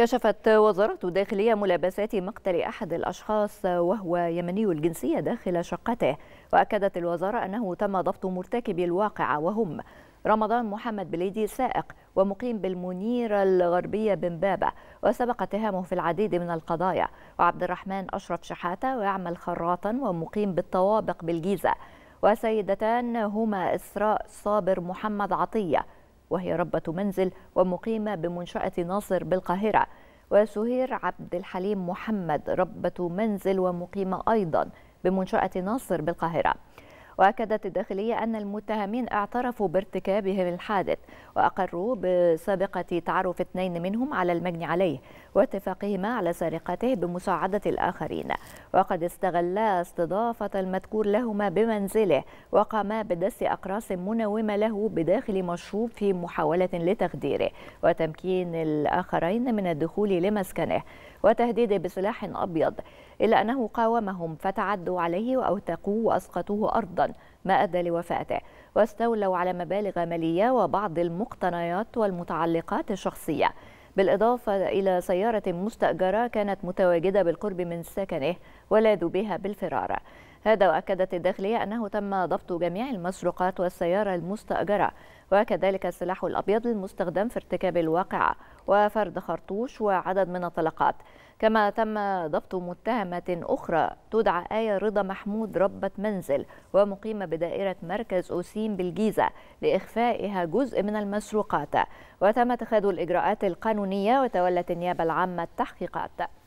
كشفت وزارة الداخلية ملابسات مقتل أحد الأشخاص وهو يمني الجنسية داخل شقته وأكدت الوزارة أنه تم ضبط مرتكبي الواقعة وهم رمضان محمد بليدي سائق ومقيم بالمنيرة الغربية بمبابة وسبق اتهامه في العديد من القضايا وعبد الرحمن أشرف شحاتة ويعمل خراطا ومقيم بالطوابق بالجيزة وسيدتان هما إسراء صابر محمد عطية وهي ربة منزل ومقيمة بمنشأة ناصر بالقاهرة وسهير عبد الحليم محمد ربة منزل ومقيمة أيضا بمنشأة ناصر بالقاهرة وأكدت الداخلية أن المتهمين اعترفوا بارتكابهم الحادث وأقروا بسابقة تعرف اثنين منهم على المجني عليه واتفاقهما على سرقته بمساعدة الآخرين وقد استغلا استضافة المذكور لهما بمنزله وقاما بدس أقراص منومة له بداخل مشروب في محاولة لتخديره وتمكين الآخرين من الدخول لمسكنه وتهديده بسلاح أبيض إلا أنه قاومهم فتعدوا عليه واوثقوه وأسقطوه أرضا ما أدى لوفاته واستولوا على مبالغ مالية وبعض المقتنيات والمتعلقات الشخصية بالإضافة إلى سيارة مستأجرة كانت متواجدة بالقرب من سكنه ولادوا بها بالفرار هذا وأكدت الداخلية أنه تم ضبط جميع المسروقات والسيارة المستأجرة وكذلك السلاح الأبيض المستخدم في ارتكاب الواقعة وفرد خرطوش وعدد من الطلقات كما تم ضبط متهمة أخرى تدعى آية رضا محمود ربة منزل ومقيمة بدائرة مركز أوسيم بالجيزة لإخفائها جزء من المسروقات وتم اتخاذ الإجراءات القانونية وتولت النيابة العامة التحقيقات